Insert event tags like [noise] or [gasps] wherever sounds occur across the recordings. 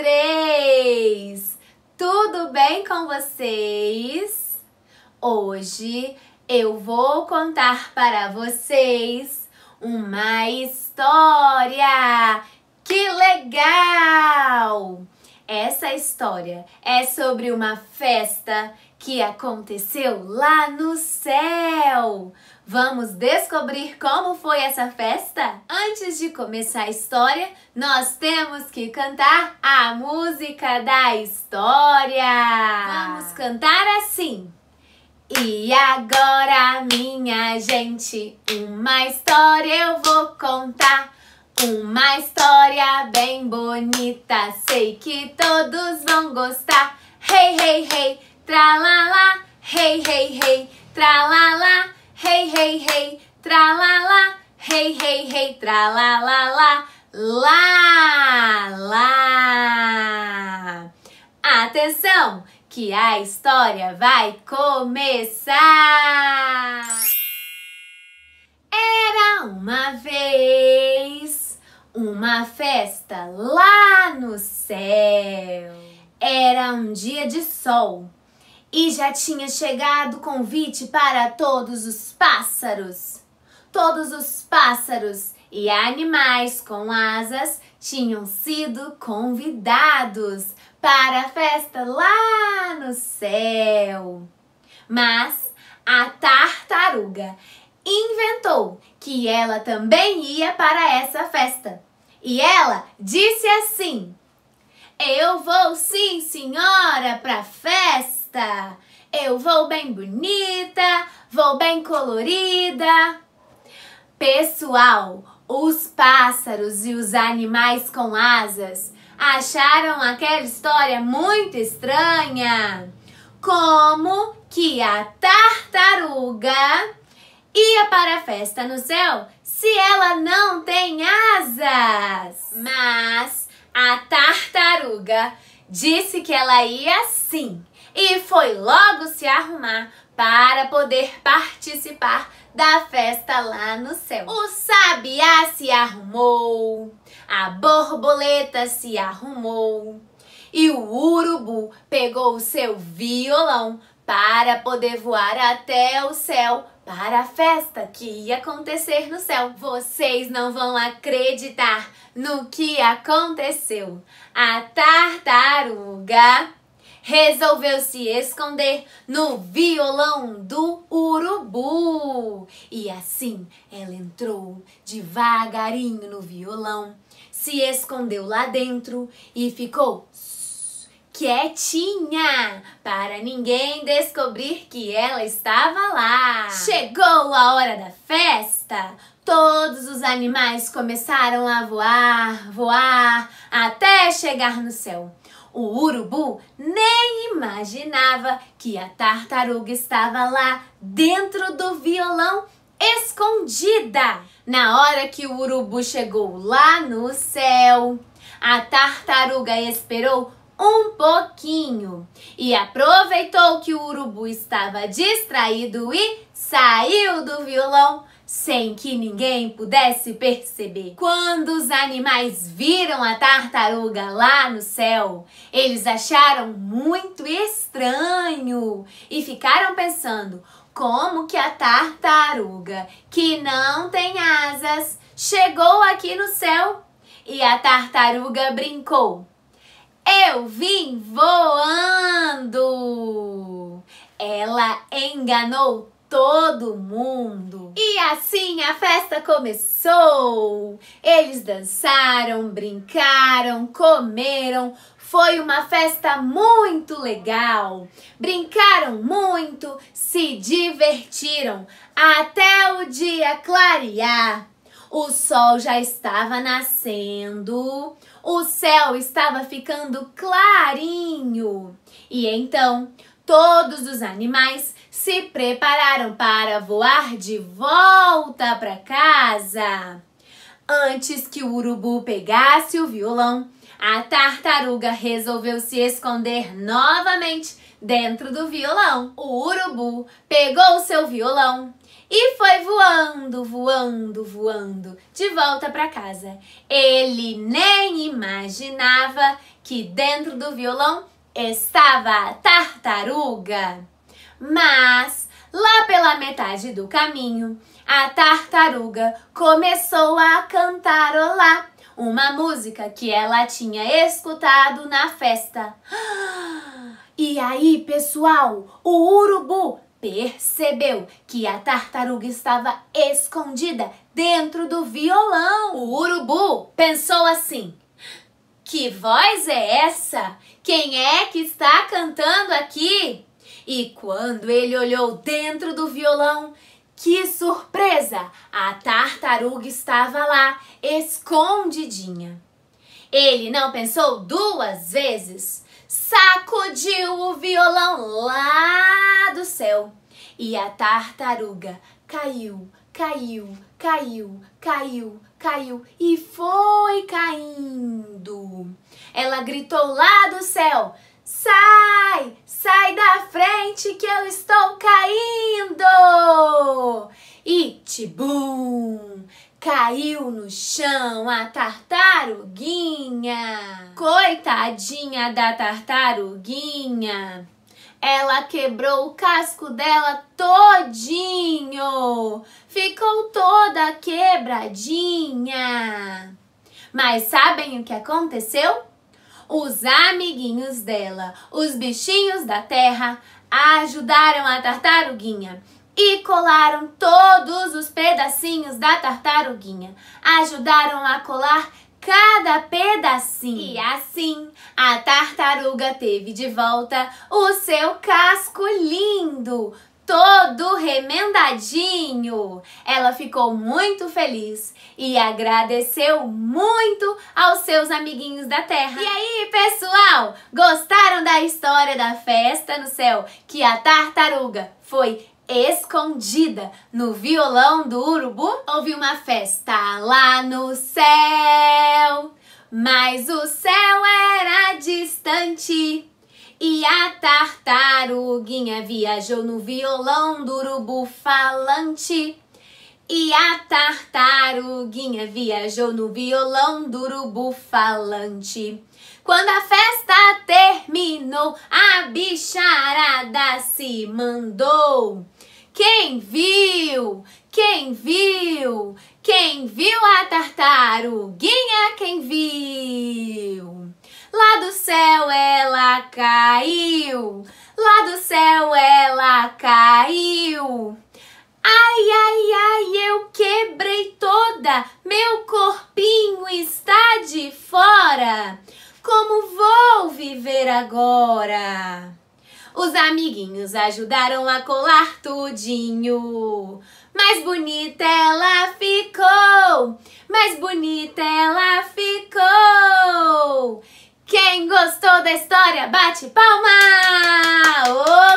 Três. Tudo bem com vocês? Hoje eu vou contar para vocês uma história! Que legal! Essa história é sobre uma festa que aconteceu lá no céu. Vamos descobrir como foi essa festa? Antes de começar a história, nós temos que cantar a música da história. Vamos cantar assim. E agora, minha gente, uma história eu vou contar. Uma história bem bonita, sei que todos vão gostar. Hey, hey, hey! tra hey hey hey, tra hey hey hey, tra hey hey hey, tra la la la, lá, lá. Atenção, que a história vai começar. Era uma vez uma festa lá no céu. Era um dia de sol e já tinha chegado o convite para todos os pássaros. Todos os pássaros e animais com asas tinham sido convidados para a festa lá no céu. Mas a tartaruga inventou que ela também ia para essa festa. E ela disse assim: Eu vou sim, senhora, para a festa festa. Eu vou bem bonita, vou bem colorida. Pessoal, os pássaros e os animais com asas acharam aquela história muito estranha. Como que a tartaruga ia para a festa no céu se ela não tem asas? Mas a tartaruga disse que ela ia sim e foi logo se arrumar para poder participar da festa lá no céu. O sabiá se arrumou, a borboleta se arrumou e o urubu pegou o seu violão para poder voar até o céu para a festa que ia acontecer no céu. Vocês não vão acreditar no que aconteceu. A tartaruga resolveu se esconder no violão do urubu. E assim ela entrou devagarinho no violão, se escondeu lá dentro e ficou quietinha para ninguém descobrir que ela estava lá. Chegou a hora da festa. Todos os animais começaram a voar, voar, até chegar no céu. O urubu nem imaginava que a tartaruga estava lá dentro do violão escondida. Na hora que o urubu chegou lá no céu, a tartaruga esperou um pouquinho e aproveitou que o urubu estava distraído e saiu do violão sem que ninguém pudesse perceber. Quando os animais viram a tartaruga lá no céu, eles acharam muito estranho e ficaram pensando: como que a tartaruga, que não tem asas, chegou aqui no céu? E a tartaruga brincou. Eu vim voando! Ela enganou todo mundo. E assim a festa começou. Eles dançaram, brincaram, comeram. Foi uma festa muito legal. Brincaram muito, se divertiram até o dia clarear. O sol já estava nascendo, o céu estava ficando clarinho. E então Todos os animais se prepararam para voar de volta para casa. Antes que o urubu pegasse o violão, a tartaruga resolveu se esconder novamente dentro do violão. O urubu pegou seu violão e foi voando, voando, voando de volta para casa. Ele nem imaginava que dentro do violão estava tartaruga. Mas, lá pela metade do caminho, a tartaruga começou a cantarolar uma música que ela tinha escutado na festa. [gasps] E aí, pessoal, o urubu percebeu que a tartaruga estava escondida dentro do violão. O urubu pensou assim: que voz é essa? Quem é que está cantando aqui? E quando ele olhou dentro do violão, que surpresa! A tartaruga estava lá, escondidinha. Ele não pensou duas vezes, sacudiu o violão lá do céu e a tartaruga caiu caiu, caiu, caiu, caiu e foi caindo. Ela gritou lá do céu: Sai, sai da frente que eu estou caindo! E tibum! Caiu no chão a tartaruguinha. Coitadinha da tartaruguinha. Ela quebrou o casco dela todinho. Ficou toda quebradinha. Mas sabem o que aconteceu? Os amiguinhos dela, os bichinhos da terra, ajudaram a tartaruguinha e colaram todos os pedacinhos da tartaruguinha. Ajudaram a colar cada pedacinho. E assim a tartaruga teve de volta o seu casco lindo, todo remendadinho. Ela ficou muito feliz e agradeceu muito aos seus amiguinhos da terra. E aí, pessoal, gostaram da história da festa no céu que a tartaruga foi escondida no violão do urubu? Houve uma festa lá no céu. Mas o céu era distante e a tartaruguinha viajou no violão do urubu falante. E a tartaruguinha viajou no violão do urubu falante. Quando a festa terminou, a bicharada se mandou. Quem viu? Quem viu? Quem viu a tartaruguinha? Quem viu? Lá do céu ela caiu. Lá do céu ela caiu. Ai, ai, ai, eu quebrei toda, meu corpinho está de fora. Como vou viver agora? Os amiguinhos ajudaram a colar tudinho. Mais bonita ela ficou, mais bonita ela ficou. Quem gostou da história, bate palma!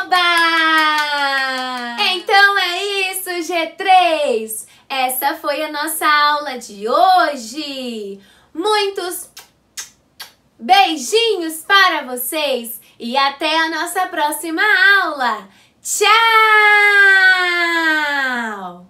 Oba! Então é isso, G3! Essa foi a nossa aula de hoje. Muitos beijinhos para vocês! E até a nossa próxima aula! Tchau!